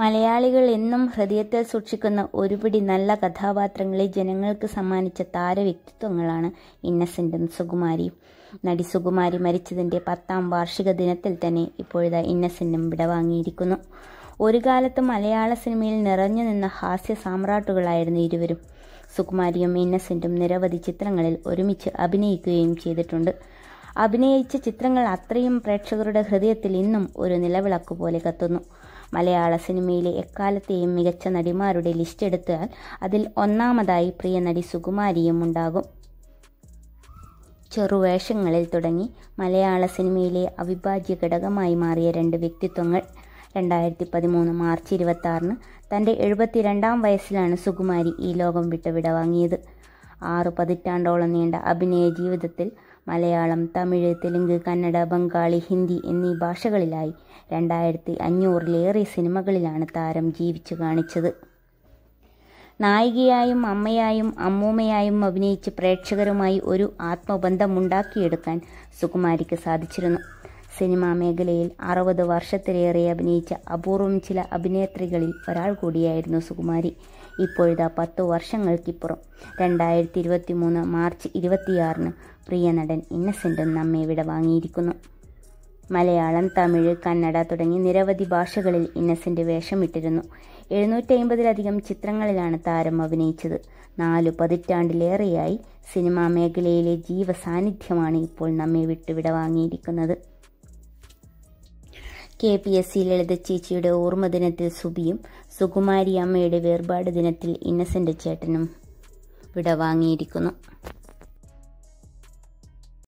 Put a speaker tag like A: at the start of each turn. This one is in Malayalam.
A: മലയാളികൾ എന്നും ഹൃദയത്തിൽ സൂക്ഷിക്കുന്ന ഒരുപിടി നല്ല കഥാപാത്രങ്ങളെ ജനങ്ങൾക്ക് സമ്മാനിച്ച താരവ്യക്തിത്വങ്ങളാണ് ഇന്നസെന്റും സുകുമാരിയും നടി സുകുമാരി മരിച്ചതിൻ്റെ പത്താം വാർഷിക ദിനത്തിൽ തന്നെ ഇപ്പോഴത്തെ ഇന്നസെന്റും വിടവാങ്ങിയിരിക്കുന്നു ഒരു കാലത്ത് മലയാള സിനിമയിൽ നിറഞ്ഞു നിന്ന ഹാസ്യ സാമ്രാട്ടുകളായിരുന്നു ഇരുവരും സുകുമാരിയും ഇന്നസെന്റും നിരവധി ചിത്രങ്ങളിൽ ഒരുമിച്ച് അഭിനയിക്കുകയും ചെയ്തിട്ടുണ്ട് അഭിനയിച്ച ചിത്രങ്ങൾ അത്രയും പ്രേക്ഷകരുടെ ഹൃദയത്തിൽ ഇന്നും ഒരു നിലവിളക്ക് പോലെ കത്തുന്നു മലയാള സിനിമയിലെ എക്കാലത്തെയും മികച്ച നടിമാരുടെ ലിസ്റ്റ് എടുത്താൽ അതിൽ ഒന്നാമതായി പ്രിയ നടി സുകുമാരിയും ഉണ്ടാകും ചെറുവേഷങ്ങളിൽ തുടങ്ങി മലയാള സിനിമയിലെ അവിഭാജ്യ ഘടകമായി മാറിയ രണ്ട് വ്യക്തിത്വങ്ങൾ രണ്ടായിരത്തി പതിമൂന്ന് മാർച്ച് ഇരുപത്തി തൻ്റെ എഴുപത്തിരണ്ടാം വയസ്സിലാണ് സുകുമാരി ഈ ലോകം വിട്ട് വിടവാങ്ങിയത് ആറു പതിറ്റാണ്ടോളം നീണ്ട അഭിനയ ജീവിതത്തിൽ മലയാളം തമിഴ് തെലുങ്ക് കന്നഡ ബംഗാളി ഹിന്ദി എന്നീ ഭാഷകളിലായി രണ്ടായിരത്തി അഞ്ഞൂറിലേറെ സിനിമകളിലാണ് താരം ജീവിച്ചു കാണിച്ചത് നായികയായും അമ്മയായും അമ്മൂമ്മയായും അഭിനയിച്ച് പ്രേക്ഷകരുമായി ഒരു ആത്മബന്ധമുണ്ടാക്കിയെടുക്കാൻ സുകുമാരിക്ക് സാധിച്ചിരുന്നു സിനിമാ മേഖലയിൽ അറുപത് വർഷത്തിലേറെ അഭിനയിച്ച അപൂർവം ചില അഭിനേത്രികളിൽ ഒരാൾ കൂടിയായിരുന്നു സുകുമാരി ഇപ്പോഴത്തെ പത്തു വർഷങ്ങൾക്കിപ്പുറം രണ്ടായിരത്തി ഇരുപത്തി മൂന്ന് മാർച്ച് ഇരുപത്തിയാറിന് പ്രിയ നടൻ ഇന്നസെൻറ്റും നമ്മെ ഇവിടെ വാങ്ങിയിരിക്കുന്നു മലയാളം തമിഴ് കന്നഡ തുടങ്ങി നിരവധി ഭാഷകളിൽ ഇന്നസെൻ്റ് വേഷമിട്ടിരുന്നു എഴുന്നൂറ്റി അമ്പതിലധികം ചിത്രങ്ങളിലാണ് താരം അഭിനയിച്ചത് നാലു പതിറ്റാണ്ടിലേറെയായി സിനിമാ മേഖലയിലെ ജീവസാന്നിധ്യമാണ് ഇപ്പോൾ നമ്മെ വിട്ടുവിട വാങ്ങിയിരിക്കുന്നത് K P S C Lalitha ചേച്ചിയുടെ ഓർമ്മ ദിനത്തിൽ സുബിയും സുകുമാരി അമ്മയുടെ വേർപാട് ദിനത്തിൽ ഇന്നസെൻ്റ് ചേട്ടനും വിടവാങ്ങിയിരിക്കുന്നു